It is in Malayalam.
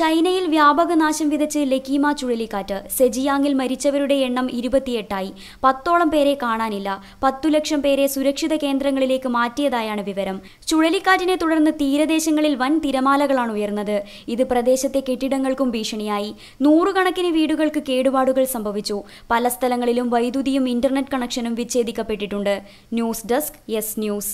ചൈനയിൽ വ്യാപക നാശം വിതച്ച് ലക്കീമ ചുഴലിക്കാറ്റ് സെജിയാങ്ങിൽ മരിച്ചവരുടെ എണ്ണം ഇരുപത്തിയെട്ടായി പത്തോളം പേരെ കാണാനില്ല പത്തു ലക്ഷം പേരെ സുരക്ഷിത കേന്ദ്രങ്ങളിലേക്ക് മാറ്റിയതായാണ് വിവരം ചുഴലിക്കാറ്റിനെ തുടർന്ന് തീരദേശങ്ങളിൽ വൻ തിരമാലകളാണ് ഉയർന്നത് ഇത് പ്രദേശത്തെ കെട്ടിടങ്ങൾക്കും ഭീഷണിയായി നൂറുകണക്കിന് വീടുകൾക്ക് കേടുപാടുകൾ സംഭവിച്ചു പല സ്ഥലങ്ങളിലും വൈദ്യുതിയും ഇന്റർനെറ്റ് കണക്ഷനും വിച്ഛേദിക്കപ്പെട്ടിട്ടുണ്ട് ന്യൂസ് ഡെസ്ക് യെസ് ന്യൂസ്